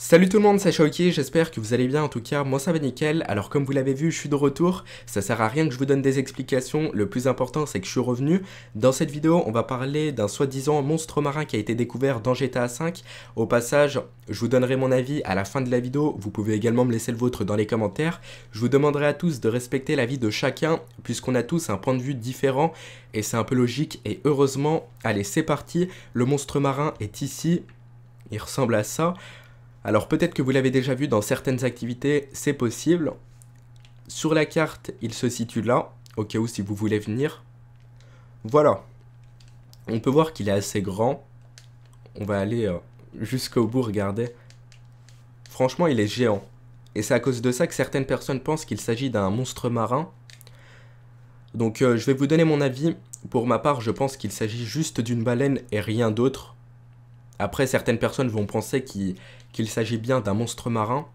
Salut tout le monde, c'est Shaoki, j'espère que vous allez bien, en tout cas moi ça va nickel, alors comme vous l'avez vu je suis de retour, ça sert à rien que je vous donne des explications, le plus important c'est que je suis revenu. Dans cette vidéo on va parler d'un soi-disant monstre marin qui a été découvert dans GTA V, au passage je vous donnerai mon avis à la fin de la vidéo, vous pouvez également me laisser le vôtre dans les commentaires, je vous demanderai à tous de respecter l'avis de chacun puisqu'on a tous un point de vue différent et c'est un peu logique et heureusement, allez c'est parti, le monstre marin est ici, il ressemble à ça. Alors peut-être que vous l'avez déjà vu dans certaines activités, c'est possible. Sur la carte, il se situe là, au cas où si vous voulez venir. Voilà. On peut voir qu'il est assez grand. On va aller euh, jusqu'au bout, regardez. Franchement, il est géant. Et c'est à cause de ça que certaines personnes pensent qu'il s'agit d'un monstre marin. Donc euh, je vais vous donner mon avis. Pour ma part, je pense qu'il s'agit juste d'une baleine et rien d'autre. Après, certaines personnes vont penser qu'il s'agit bien d'un monstre marin.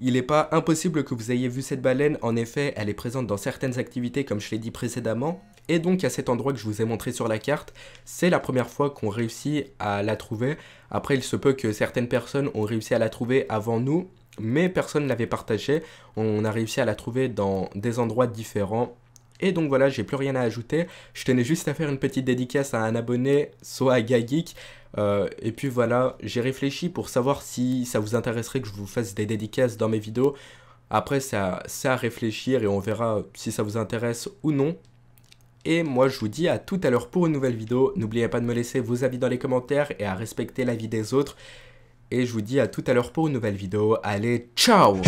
Il n'est pas impossible que vous ayez vu cette baleine, en effet, elle est présente dans certaines activités comme je l'ai dit précédemment, et donc à cet endroit que je vous ai montré sur la carte, c'est la première fois qu'on réussit à la trouver. Après, il se peut que certaines personnes ont réussi à la trouver avant nous, mais personne ne l'avait partagée. On a réussi à la trouver dans des endroits différents et donc voilà, j'ai plus rien à ajouter. Je tenais juste à faire une petite dédicace à un abonné, soit à Gageek. Euh, et puis voilà, j'ai réfléchi pour savoir si ça vous intéresserait que je vous fasse des dédicaces dans mes vidéos. Après, c'est ça à réfléchir et on verra si ça vous intéresse ou non. Et moi, je vous dis à tout à l'heure pour une nouvelle vidéo. N'oubliez pas de me laisser vos avis dans les commentaires et à respecter l'avis des autres et je vous dis à tout à l'heure pour une nouvelle vidéo. Allez, ciao